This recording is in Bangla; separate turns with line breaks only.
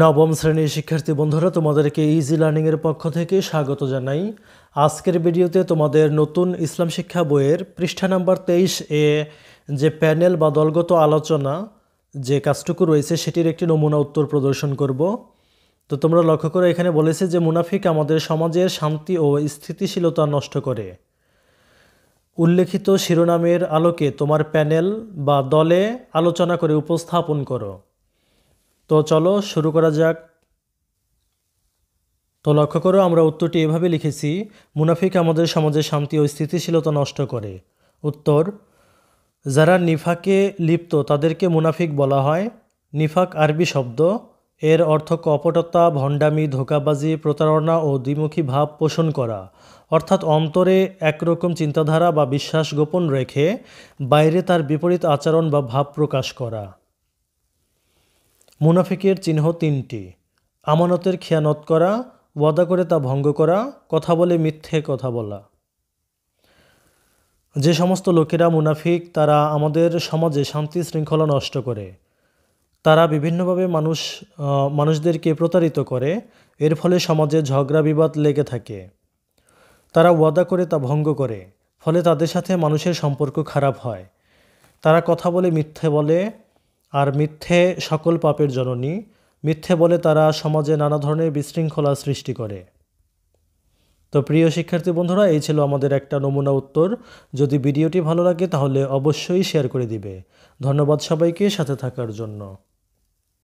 নবম শ্রেণীর শিক্ষার্থী বন্ধুরা তোমাদেরকে ইজি লার্নিংয়ের পক্ষ থেকে স্বাগত জানাই আজকের ভিডিওতে তোমাদের নতুন ইসলাম শিক্ষা বইয়ের পৃষ্ঠা নাম্বার তেইশ এ যে প্যানেল বা দলগত আলোচনা যে কাজটুকু রয়েছে সেটির একটি নমুনা উত্তর প্রদর্শন করব তো তোমরা লক্ষ্য করে এখানে বলেছে যে মুনাফিক আমাদের সমাজের শান্তি ও স্থিতিশীলতা নষ্ট করে উল্লেখিত শিরোনামের আলোকে তোমার প্যানেল বা দলে আলোচনা করে উপস্থাপন করো তো চলো শুরু করা যাক তো লক্ষ্য করো আমরা উত্তরটি এভাবে লিখেছি মুনাফিক আমাদের সমাজে শান্তি ও স্থিতিশীলতা নষ্ট করে উত্তর যারা নিফাকে লিপ্ত তাদেরকে মুনাফিক বলা হয় নিফাক আরবি শব্দ এর অর্থ কপটতা ভণ্ডামি ধোকাবাজি প্রতারণা ও দ্বিমুখী ভাব পোষণ করা অর্থাৎ অন্তরে একরকম চিন্তাধারা বা বিশ্বাস গোপন রেখে বাইরে তার বিপরীত আচরণ বা ভাব প্রকাশ করা মুনাফিকের চিহ্ন তিনটি আমানতের খেয়ানত করা ওয়াদা করে তা ভঙ্গ করা কথা বলে মিথ্যে কথা বলা যে সমস্ত লোকেরা মুনাফিক তারা আমাদের সমাজে শান্তি শৃঙ্খলা নষ্ট করে তারা বিভিন্নভাবে মানুষ মানুষদেরকে প্রতারিত করে এর ফলে সমাজে ঝগড়া বিবাদ লেগে থাকে তারা ওয়াদা করে তা ভঙ্গ করে ফলে তাদের সাথে মানুষের সম্পর্ক খারাপ হয় তারা কথা বলে মিথ্যে বলে আর মিথ্যে সকল পাপের জননী মিথ্যে বলে তারা সমাজে নানা ধরনের বিশৃঙ্খলা সৃষ্টি করে তো প্রিয় শিক্ষার্থী বন্ধুরা এই ছিল আমাদের একটা নমুনা উত্তর যদি ভিডিওটি ভালো লাগে তাহলে অবশ্যই শেয়ার করে দিবে ধন্যবাদ সবাইকে সাথে থাকার জন্য